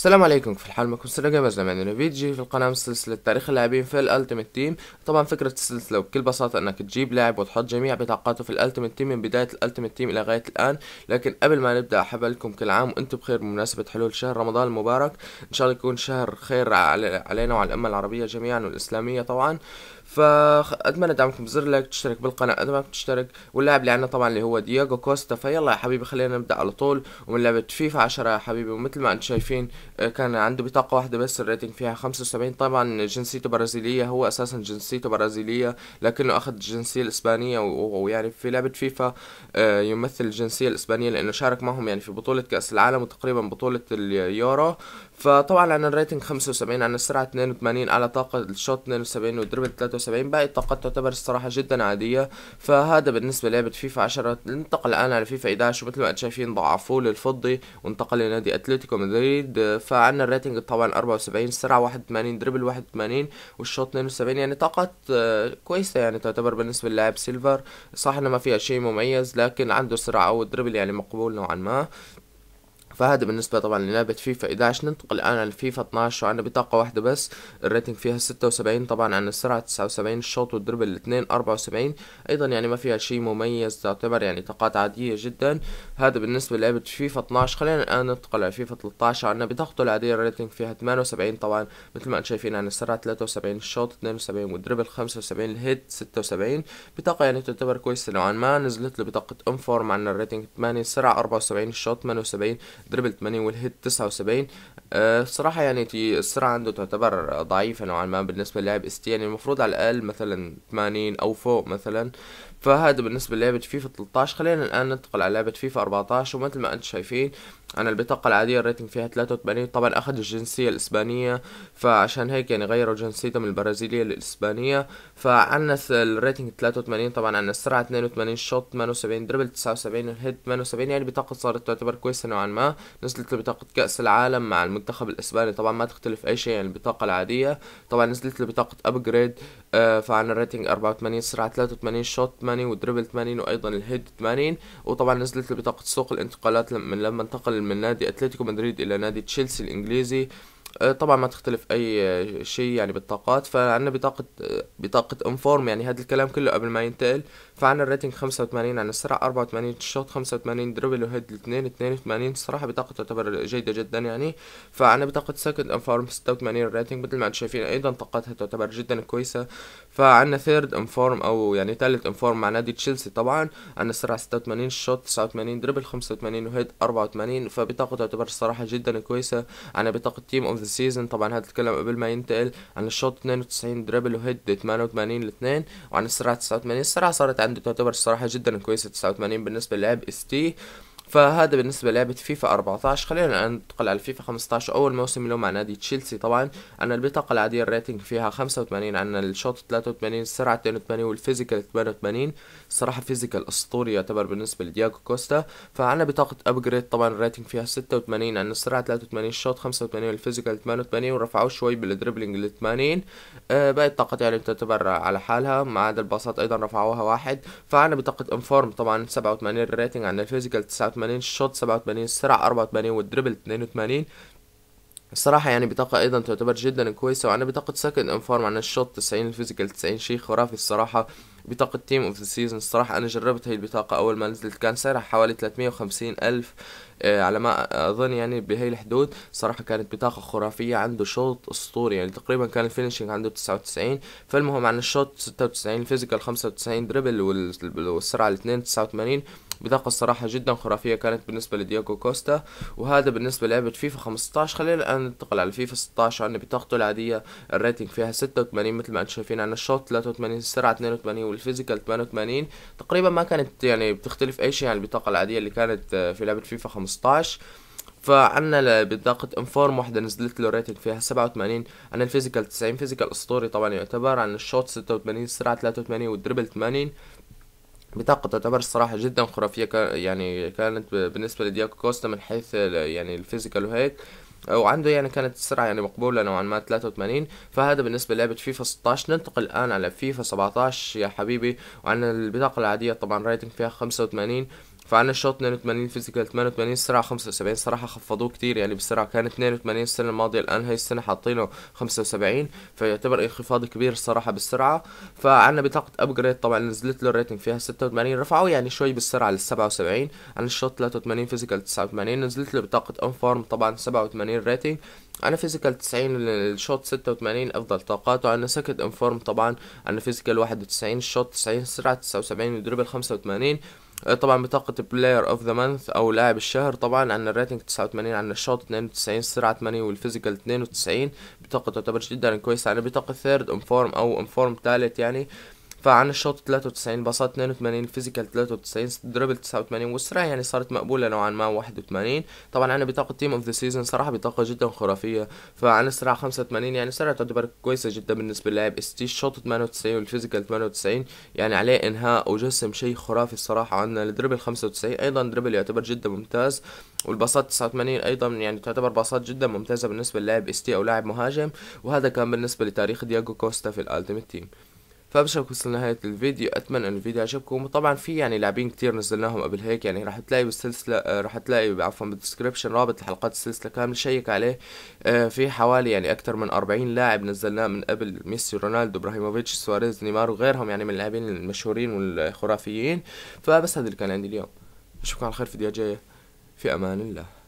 السلام عليكم في الحال معكم سرقة بزنم عندنا فيديو في القناة من سلسلة تاريخ اللاعبين في الالتيمت تيم طبعا فكرة السلسلة بكل بساطة انك تجيب لاعب وتحط جميع بطاقاته في الالتيمت تيم من بداية الالتيمت تيم الى غاية الان لكن قبل ما نبدأ احب لكم كل عام وانتم بخير بمناسبة حلول شهر رمضان المبارك ان شاء الله يكون شهر خير علينا وعلى الامة العربية جميعا والاسلامية طبعا فاتمنى دعمكم بزر لايك تشترك بالقناه قد ما تشترك واللاعب اللي عندنا طبعا اللي هو دياغو كوستا فيلا يا حبيبي خلينا نبدا على طول ومن لعبه فيفا 10 يا حبيبي ومثل ما انتم شايفين آه، كان عنده بطاقه واحده بس الريتنج فيها 75 طبعا جنسيته برازيليه هو اساسا جنسيته برازيليه لكنه اخذ الجنسيه الاسبانيه ويعني في لعبه فيفا آه، يمثل الجنسيه الاسبانيه لانه شارك معهم يعني في بطوله كاس العالم وتقريبا بطوله اليورو فطبعا عن الريتنج 75 عن السرعه 82 على طاقه الشوط 72 73 73 باقي الطاقات تعتبر الصراحة جدا عادية فهذا بالنسبة لعبة فيفا 10 ننتقل الآن على فيفا 11 مثل ما انتم شايفين ضعفوا للفضي وانتقل لنادي اتلتيكو مدريد فعنا الريتنج طبعا 74 السرعه 81 دربل 81 والشوط 72 يعني طاقات آه، كويسة يعني تعتبر بالنسبة للاعب سيلفر صح انه ما فيها شيء مميز لكن عنده سرعة او دربل يعني مقبول نوعا ما فهذا بالنسبة طبعا للعبة فيفا 11 ننتقل الآن لفيفا 12 وعندنا بطاقة واحدة بس الريتنج فيها 76 طبعا عن السرعة 79 الشوط والدربل الاثنين 74 أيضا يعني ما فيها شيء مميز تعتبر يعني طاقات عادية جدا هذا بالنسبة للعبة فيفا 12 خلينا الآن ننتقل على فيفا 13 عندنا بطاقته العادية الريتنج فيها 78 طبعا مثل ما أنتم شايفين عن السرعة 73 الشوط 72 والدربل 75 الهيد 76 بطاقة يعني تعتبر كويسة نوعا ما نزلت له بطاقة انفورم عن الريتنج 8 السرعة 74 الشوط 78 دربل 8 والهيت 79 أه الصراحة يعني السرعة عنده تعتبر ضعيفة نوعا ما بالنسبة للاعب استي يعني المفروض على الأقل مثلا 80 أو فوق مثلا فهذا بالنسبة للعبة فيفا 13 خلينا الآن ننتقل على لعبة فيفا 14 ومثل ما أنتم شايفين انا البطاقه العاديه الريتنج فيها 83 طبعا اخذ الجنسيه الاسبانيه فعشان هيك يعني غيروا جنسيته من البرازيليه للاسبانيه فعنا الريتنج 83 طبعا عنا السرعه 82 شوت 78 دربل 79 الهيد 78 يعني بطاقه صارت تعتبر كويسه نوعا ما نزلت لبطاقه كاس العالم مع المنتخب الاسباني طبعا ما تختلف اي شيء عن يعني البطاقه العاديه طبعا نزلت لبطاقه ابجريد فعن الريتنج 84 سرعة 83 شوت 80 والدريبل 80 وأيضا الهيد 80 وطبعا نزلت بطاقة سوق الانتقالات من لما انتقل من نادي أتلتيكو مدريد إلى نادي تشيلسي الإنجليزي آه، طبعا ما تختلف اي شيء يعني بالطاقات فعندنا بطاقه آه، بطاقه انفورم يعني هذا الكلام كله قبل ما ينتقل فعنا الريتنج خمسة عن السرعة أربعة وتمانين 85 خمسة دربل وهيد الاثنين 82 الصراحة بطاقة تعتبر جيدة جدا يعني فعنا بطاقة سكند انفورم ستة 86 الريتنج مثل ما انتم شايفين أيضا طاقتها تعتبر جدا كويسة فعنا ثيرد انفورم أو يعني تالت انفورم مع نادي تشيلسي طبعا عن السرعة ستة وتمانين 89 تسعة دربل خمسة وتمانين وهيد أربعة فبطاقة تعتبر الصراحة جدا كويسة عنا بطاقة تيم اوف ذا سيزون طبعا هذا الكلام قبل ما ينتقل عن الشوت 92 وتسعين دربل وهيد 88 وتمانين الاتنين وعن السرعة تسعة السرعة صارت عنده تعتبر الصراحه جدا كويسه 89 بالنسبه للاعب تي فهذا بالنسبة للعبة فيفا 14 خلينا الآن ننتقل على فيفا 15 أول موسم له مع نادي تشيلسي طبعا عندنا البطاقة العادية الريتنج فيها 85 عندنا الشوط 83 السرعة 82 والفيزيكال 88 صراحة فيزيكال أسطوري يعتبر بالنسبة لدياغو كوستا فعندنا بطاقة أبجريد طبعا الريتنج فيها 86 عندنا السرعة 83 الشوط 85 والفيزيكال 88 ورفعوه شوي بالدربلينج ل 80 آه باقي الطاقات يعني تعتبر على حالها ما عدا الباصات أيضا رفعوها واحد فعندنا بطاقة انفورم طبعا 87 الريتنج عندنا الفيزيكال 89 86 الشوت 87 السرعة 84 والدريبل 82 الصراحة يعني بطاقة أيضا تعتبر جدا كويسة وعندنا بطاقة سكند انفورم عندنا الشوط 90 الفيزيكال 90 شيء خرافي الصراحة بطاقة تيم اوف ذا سيزون الصراحة أنا جربت هي البطاقة أول ما نزلت كان سعرها حوالي 350 ألف آه على ما أظن يعني بهي الحدود صراحة كانت بطاقة خرافية عنده شوط أسطوري يعني تقريبا كان الفينشينج عنده 99 فالمهم عن الشوط 96 الفيزيكال 95 دربل والسرعة الاثنين 89 بطاقة الصراحة جدا خرافية كانت بالنسبة لدياغو كوستا وهذا بالنسبة لعبة فيفا 15 خلينا الآن ننتقل على فيفا 16 عندنا بطاقته العادية الريتنج فيها 86 مثل ما انتم شايفين عندنا الشوط 83 السرعة 82 والفيزيكال 88 تقريبا ما كانت يعني بتختلف أي شيء عن البطاقة العادية اللي كانت آه، في لعبة فيفا 15 فعنا بطاقة انفورم واحدة نزلت له ريتنج فيها سبعة وثمانين عنا الفيزيكال تسعين فيزيكال اسطوري طبعا يعتبر عن الشوت ستة وثمانين السرعة ثلاثة وثمانين والدربل ثمانين بطاقة تعتبر الصراحة جدا خرافية يعني كانت بالنسبة لدياكو كوستا من حيث يعني الفيزيكال وهيك وعنده يعني كانت السرعة يعني مقبولة نوعا ما 83 فهذا بالنسبة للعبة فيفا 16 ننتقل الآن على فيفا 17 يا حبيبي وعن البطاقة العادية طبعا رايتنج فيها 85 فانا الشوط 82 فيزيكال 88 سرعه 75 صراحه خفضوه كتير يعني بسرعة كان 82 السنه الماضيه الان هاي السنه حاطينه 75 فيعتبر انخفاض كبير الصراحه بالسرعه فعنا بطاقه ابجريد طبعا نزلت له الريتنج فيها 86 رفعوا يعني شوي بالسرعه لل 77 عن الشوط 83 فيزيكال 89 نزلت له بطاقه اون فورم طبعا 87 ريتنج انا فيزيكال 90 الشوط 86 افضل طاقاته انا سكت انفورم طبعا انا فيزيكال 91 الشوط 90 سرعه 79 ودربل 85 آه، طبعا بطاقة بلاير اوف ذا مانث او لاعب الشهر طبعا عندنا الريتنج تسعة وتمانين عندنا الشوط اتنين وتسعين السرعة تمانين والفيزيكال اتنين وتسعين بطاقة تعتبر جدا كويسة عندنا يعني بطاقة ثيرد انفورم او انفورم تالت يعني فعن الشوط 93 باصات 82 فيزيكال 93 دربل 89 والسرعه يعني صارت مقبوله نوعا ما 81 طبعا انا بطاقه تيم اوف ذا سيزون صراحه بطاقه جدا خرافيه فعن السرعه 85 يعني سرعه تعتبر كويسه جدا بالنسبه للاعب استي الشوط 98 والفيزيكال 98 يعني عليه انهاء وجسم شيء خرافي الصراحه عندنا الدربل 95 ايضا دربل يعتبر جدا ممتاز والباصات 89 ايضا يعني تعتبر باصات جدا ممتازه بالنسبه للاعب اس تي او لاعب مهاجم وهذا كان بالنسبه لتاريخ دياغو كوستا في الالتيميت تيم فبشكل وصلنا لنهايه الفيديو اتمنى ان الفيديو عجبكم وطبعا في يعني لاعبين كتير نزلناهم قبل هيك يعني راح تلاقي بالسلسله آه، راح تلاقي عفوا بالدسكربشن رابط لحلقات السلسله كامل شيك عليه آه، في حوالي يعني اكثر من 40 لاعب نزلناه من قبل ميسي رونالدو ابراهيموفيتش سواريز نيمار وغيرهم يعني من اللاعبين المشهورين والخرافيين فبس هذا اللي كان عندي اليوم اشوفكم على خير في فيديو جايه في امان الله